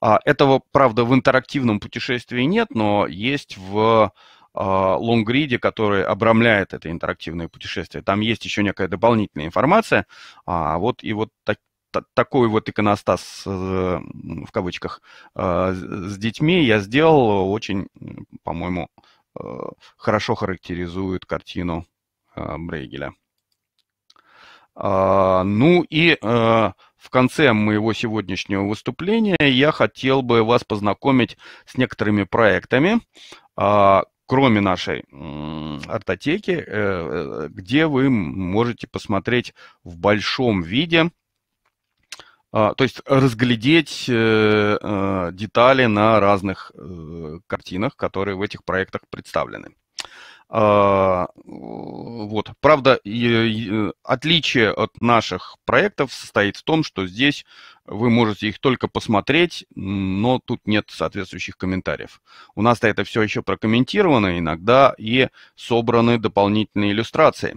а этого, правда, в интерактивном путешествии нет, но есть в а, лонгриде, который обрамляет это интерактивное путешествие. Там есть еще некая дополнительная информация. А вот и вот так, такой вот иконостас в кавычках а, с детьми я сделал очень, по-моему, э, хорошо характеризует картину э, Брейгеля. А, ну и э, в конце моего сегодняшнего выступления я хотел бы вас познакомить с некоторыми проектами, кроме нашей артотеки, э, э, где вы можете посмотреть в большом виде, а, то есть разглядеть э, детали на разных картинах, которые в этих проектах представлены. А, вот. Правда, отличие от наших проектов состоит в том, что здесь вы можете их только посмотреть, но тут нет соответствующих комментариев. У нас-то это все еще прокомментировано иногда и собраны дополнительные иллюстрации.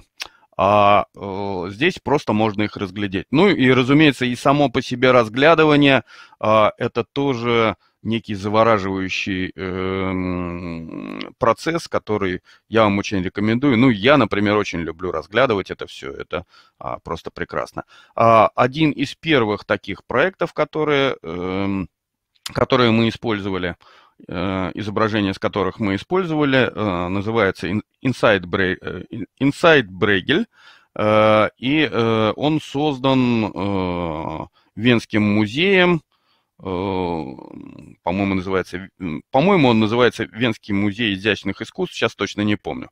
А э, здесь просто можно их разглядеть. Ну и, разумеется, и само по себе разглядывание а, это тоже некий завораживающий э, процесс, который я вам очень рекомендую. Ну, я, например, очень люблю разглядывать это все, это а, просто прекрасно. А, один из первых таких проектов, которые, э, которые мы использовали, э, изображения с которых мы использовали, э, называется Inside, Bre э, Bregel, э, и э, он создан э, Венским музеем, Э, по-моему, называется, по-моему, он называется Венский музей изящных искусств, сейчас точно не помню.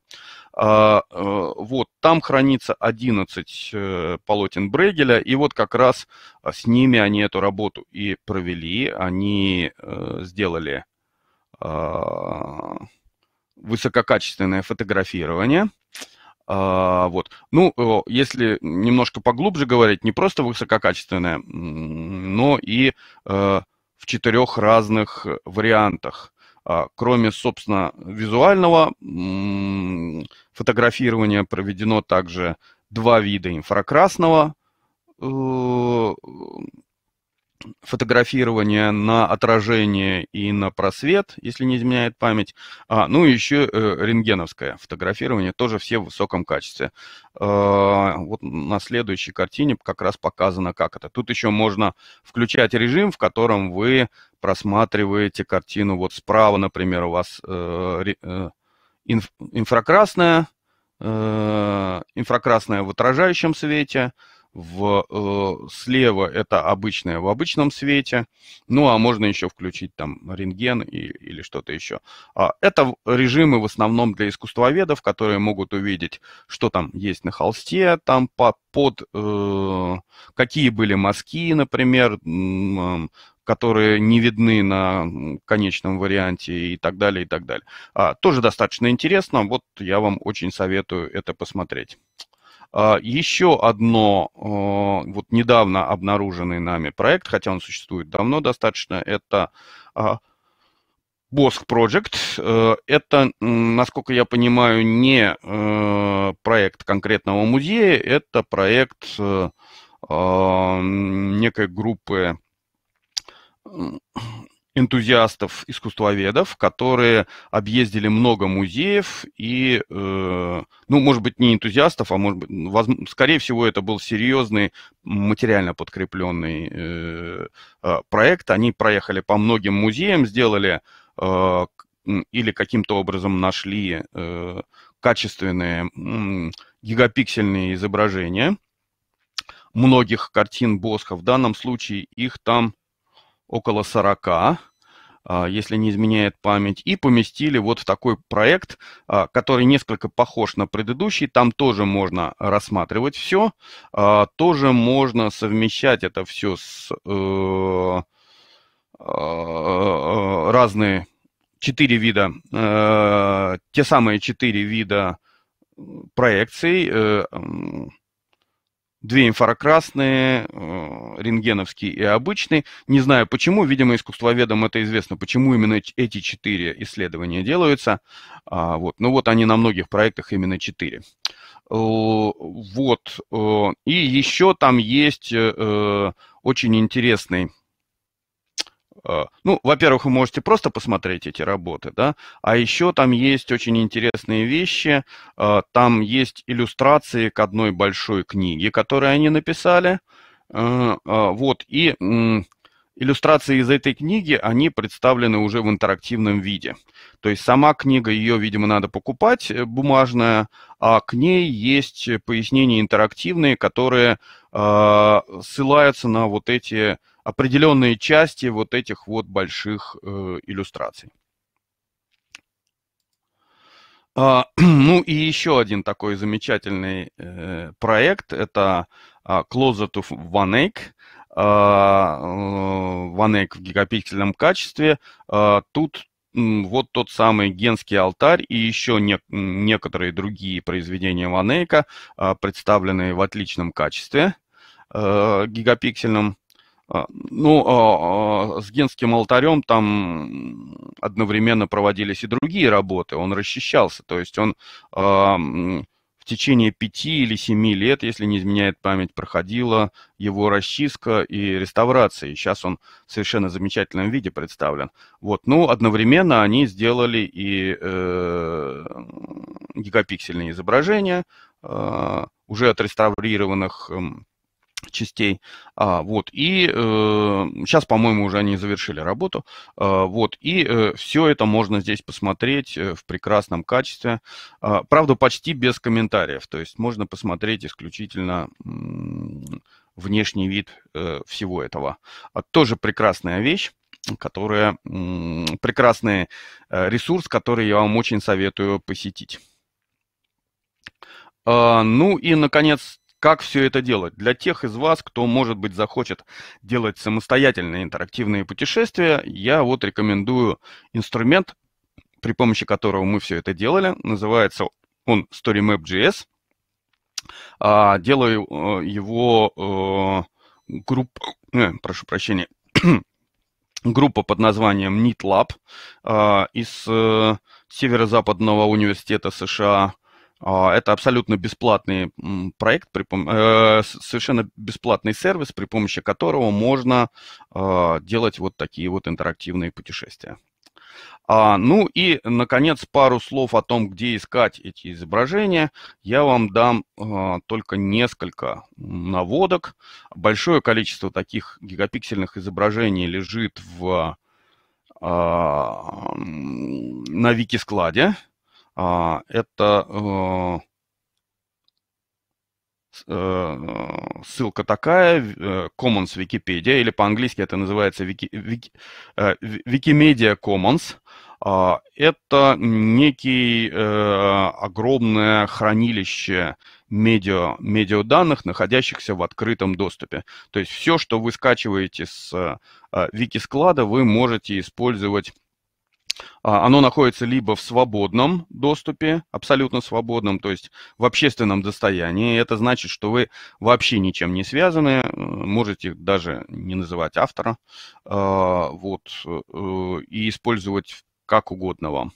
А, э, вот, там хранится 11 э, полотен Брегеля, и вот как раз а, с ними они эту работу и провели, они сделали а, высококачественное фотографирование – а, вот. Ну, если немножко поглубже говорить, не просто высококачественная, но и э, в четырех разных вариантах. А, кроме, собственно, визуального фотографирования проведено также два вида инфракрасного э, фотографирование на отражение и на просвет, если не изменяет память. А, ну и еще э, рентгеновское фотографирование, тоже все в высоком качестве. Э, вот на следующей картине как раз показано, как это. Тут еще можно включать режим, в котором вы просматриваете картину. Вот справа, например, у вас э, э, инф, инфракрасная, э, инфракрасная в отражающем свете – в, э, слева это обычное в обычном свете, ну а можно еще включить там рентген и, или что-то еще. А, это режимы в основном для искусствоведов, которые могут увидеть, что там есть на холсте, там по, под э, какие были мазки, например, э, которые не видны на конечном варианте и так далее, и так далее. А, тоже достаточно интересно, вот я вам очень советую это посмотреть. А, Еще одно, а, вот недавно обнаруженный нами проект, хотя он существует давно достаточно, это а, Bosk Project. Э, это, насколько я понимаю, не э, проект конкретного музея, это проект э, некой группы энтузиастов-искусствоведов, которые объездили много музеев и, э, ну, может быть, не энтузиастов, а, может быть, воз... скорее всего, это был серьезный материально подкрепленный э, а, проект. Они проехали по многим музеям, сделали э, или каким-то образом нашли э, качественные э, гигапиксельные изображения многих картин Босха. В данном случае их там около 40, а, если не изменяет память, и поместили вот в такой проект, а, который несколько похож на предыдущий. Там тоже можно рассматривать все, а, тоже можно совмещать это все с э, разные четыре вида, э, те самые четыре вида проекций, э, Две инфракрасные, э, рентгеновский и обычный. Не знаю почему, видимо, искусствоведам это известно, почему именно эти четыре исследования делаются. А, вот. Ну вот они на многих проектах именно четыре. Э, вот. Э, и еще там есть очень интересный Э, ну, во-первых, вы можете просто посмотреть эти работы, да, а еще там есть очень интересные вещи, э, там есть иллюстрации к одной большой книге, которую они написали, э, вот, и иллюстрации из этой книги, они представлены уже в интерактивном виде. То есть сама книга, ее, видимо, надо покупать, бумажная, а к ней есть пояснения интерактивные, которые ссылаются на вот эти определенные части вот этих вот больших э, иллюстраций. А, ну и еще один такой замечательный э, проект – это а, а, э, Closer to OneAche. OneAche в гигапиксельном качестве. А, тут вот тот самый Генский алтарь и еще не, некоторые другие произведения Ванейка, представленные в отличном качестве э, гигапиксельном. А, ну, а, а, с Генским алтарем там одновременно проводились и другие работы. Он расчищался, то есть он в течение пяти или семи лет, если не изменяет память, проходила его расчистка и реставрация. И сейчас он в совершенно замечательном виде представлен. Вот, ну, одновременно они сделали и э, гигапиксельные изображения э, уже отреставрированных частей. А, вот, и э, сейчас, по-моему, уже они завершили работу. Э, вот, и э, все это можно здесь посмотреть э, в прекрасном качестве. Э, правда, почти без комментариев. То есть можно посмотреть исключительно внешний вид э, всего этого. А, тоже прекрасная вещь которая прекрасный э, ресурс, который я вам очень советую посетить. А, ну и, наконец, как все это делать? Для тех из вас, кто, может быть, захочет делать самостоятельные интерактивные путешествия, я вот рекомендую инструмент, при помощи которого мы все это делали. Называется он StoryMap.js. А, делаю э, его э, группа, Э, прошу прощения. группа под названием NeatLab а, из э, северо-западного университета США а, это абсолютно бесплатный проект, э, совершенно бесплатный сервис, при помощи которого можно а, делать вот такие вот интерактивные путешествия. А, ну и, наконец, пару слов о том, где искать эти изображения. Я вам дам только несколько наводок. Большое количество таких гигапиксельных изображений лежит в на вики-складе. А, это э, э, ссылка такая, э, Commons Википедия или по-английски это называется Wiki, Wikimedia Commons. А, это некий огромное хранилище медиа, медиаданных, находящихся в открытом доступе. То есть все, что вы скачиваете с Вики склада, вы можете использовать а, оно находится либо в свободном доступе, абсолютно свободном, то есть в общественном достоянии. Это значит, что вы вообще ничем не связаны, э, можете даже не называть автора, а, вот, э, и использовать как угодно вам.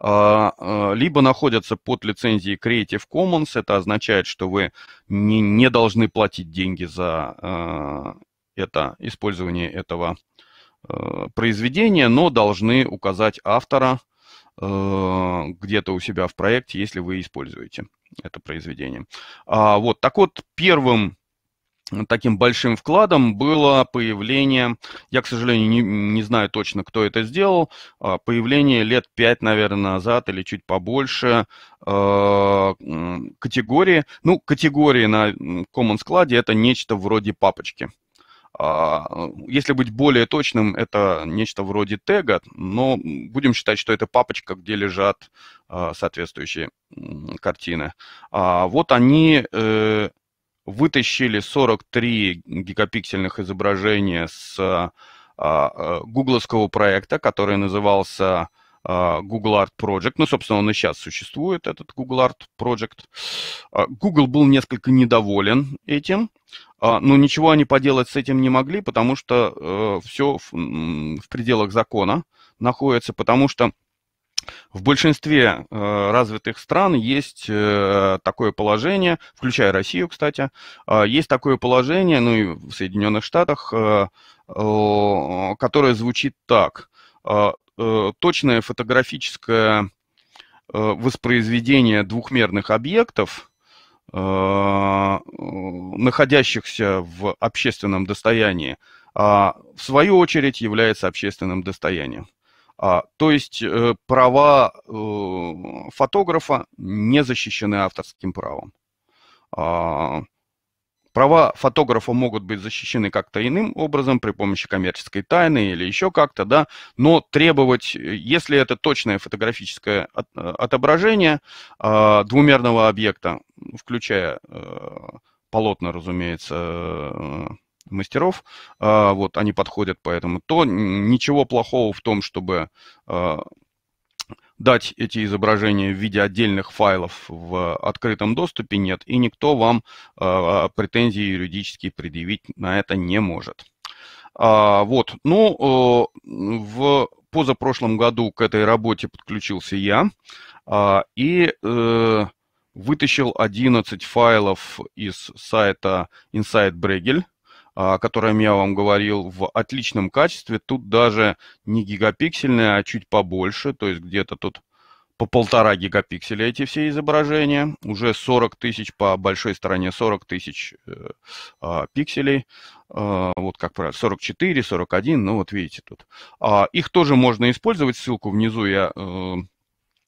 А, э, либо находятся под лицензией Creative Commons, это означает, что вы не, не должны платить деньги за это использование этого Э, произведения, но должны указать автора э, где-то у себя в проекте, если вы используете это произведение. А вот, так вот, первым э, таким большим вкладом было появление, я, к сожалению, не, не знаю точно, кто это сделал, а, появление лет 5, наверное, назад или чуть побольше категории. Ну, категории на Common складе это нечто вроде папочки. А, если быть более точным, это нечто вроде тега, но будем считать, что это папочка, где лежат а, соответствующие картины. А вот они э, вытащили 43 гигапиксельных изображения с э, гугловского проекта, который назывался Google Art Project. Ну, собственно, он и сейчас существует, этот Google Art Project. Google был несколько недоволен этим, а, Но ну, ничего они поделать с этим не могли, потому что э, все в пределах закона находится, потому что в большинстве э, развитых стран есть э, такое положение, включая Россию, кстати, э, есть такое положение, ну и в Соединенных Штатах, э, которое звучит так. А, э, точное фотографическое воспроизведение двухмерных объектов Э, находящихся в общественном достоянии, а, в свою очередь является общественным достоянием. А, то есть э, права э, фотографа не защищены авторским правом. А, Права фотографа могут быть защищены как-то иным образом, при помощи коммерческой тайны или еще как-то, да, но требовать, э, если это точное фотографическое э, отображение а, двумерного объекта, включая э, полотна, разумеется, э, мастеров, а, вот они подходят поэтому, то ничего плохого в том, чтобы а, дать эти изображения в виде отдельных файлов в открытом доступе нет, и никто вам э, претензии юридические предъявить на это не может. А, вот, ну, э, в позапрошлом году к этой работе подключился я э, и э, вытащил 11 файлов из сайта Inside Bregel о котором я вам говорил, в отличном качестве. Тут даже не гигапиксельная, а чуть побольше, то есть где-то тут по полтора гигапикселя эти все изображения, уже 40 тысяч по большой стороне, 40 тысяч э, э, пикселей, э, вот как правило, 44, 41, ну вот видите тут. А, их тоже можно использовать, ссылку внизу я э,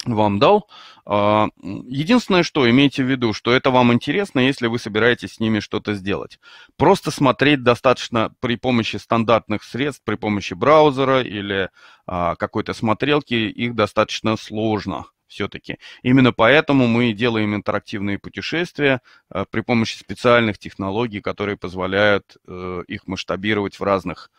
вам дал. А, единственное, что имейте в виду, что это вам интересно, если вы собираетесь с ними что-то сделать. Просто смотреть достаточно при помощи стандартных средств, при помощи браузера или а, какой-то смотрелки, их достаточно сложно все-таки. Именно поэтому мы делаем интерактивные путешествия а, при помощи специальных технологий, которые позволяют э, их масштабировать в разных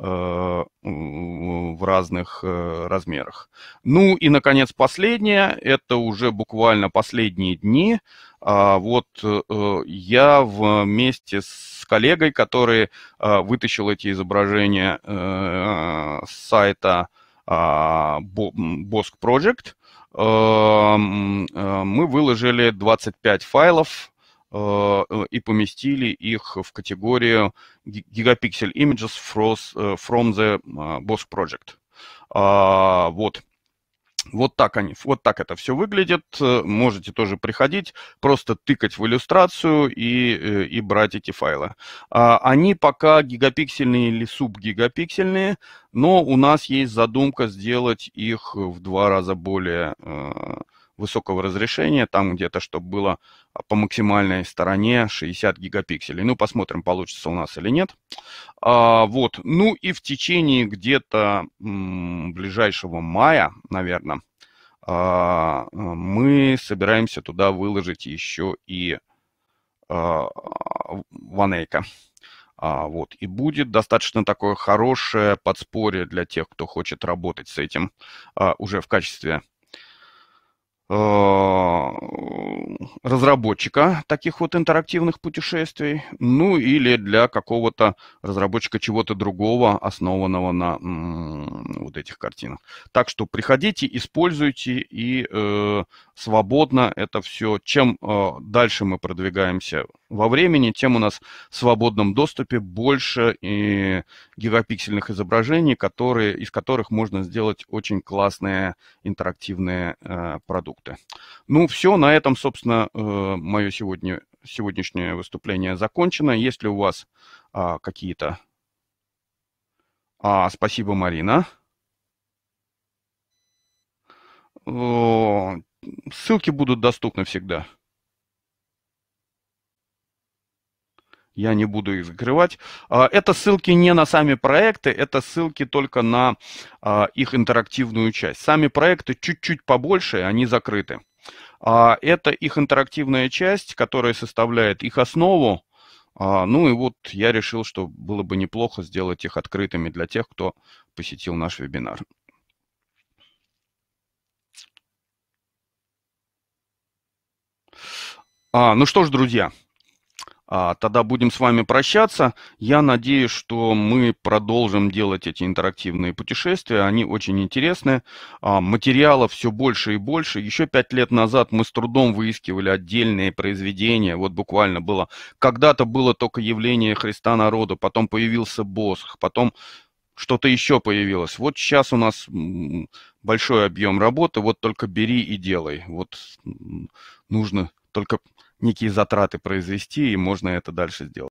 Э, в разных э, размерах. Ну и, наконец, последнее, это уже буквально последние дни. А, вот э, я вместе с коллегой, который вытащил эти изображения с сайта Bosk а, Project, мы выложили 25 файлов Э, э, и поместили их в категорию Gigapixel Images э, from the а, Boss Project. А, вот. Вот так, они, вот так это все выглядит. Можете тоже приходить, просто тыкать в иллюстрацию и, и брать эти файлы. А, они пока гигапиксельные или субгигапиксельные, но у нас есть задумка сделать их в два раза более высокого разрешения, там где-то, чтобы было а, по максимальной стороне 60 гигапикселей. Ну, посмотрим, получится у нас или нет. А, вот, ну и в течение где-то ближайшего мая, наверное, а, мы собираемся туда выложить еще и Ванейка А, вот. И будет достаточно такое хорошее подспорье для тех, кто хочет работать с этим а, уже в качестве Э, разработчика таких вот интерактивных путешествий, ну или для какого-то разработчика чего-то другого, основанного на вот этих картинах. Так что приходите, используйте и э, свободно это все. Чем э, дальше мы продвигаемся во времени, тем у нас в свободном доступе больше и гигапиксельных изображений, которые, из которых можно сделать очень классные интерактивные э, продукты. Ну, все, на этом, собственно, э, мое сегодня, сегодняшнее выступление закончено. Если у вас э, какие-то... А, спасибо, Марина. Ссылки будут доступны всегда. я не буду их закрывать. А, это ссылки не на сами проекты, это ссылки только на а, их интерактивную часть. Сами проекты чуть-чуть побольше, они закрыты. А, это их интерактивная часть, которая составляет их основу. Ну и вот я решил, что было бы неплохо сделать их открытыми для тех, кто посетил наш вебинар. А, ну что ж, друзья, а Тогда будем с вами прощаться. Я надеюсь, что мы продолжим делать эти интерактивные путешествия. Они очень интересны. А, материалов все больше и больше. Еще пять лет назад мы с трудом выискивали отдельные произведения. Вот буквально было. Когда-то было только явление Христа народу, потом появился Босх, потом что-то еще появилось. Вот сейчас у нас большой объем работы, вот только бери и делай. Вот нужно только некие затраты произвести, и можно это дальше сделать.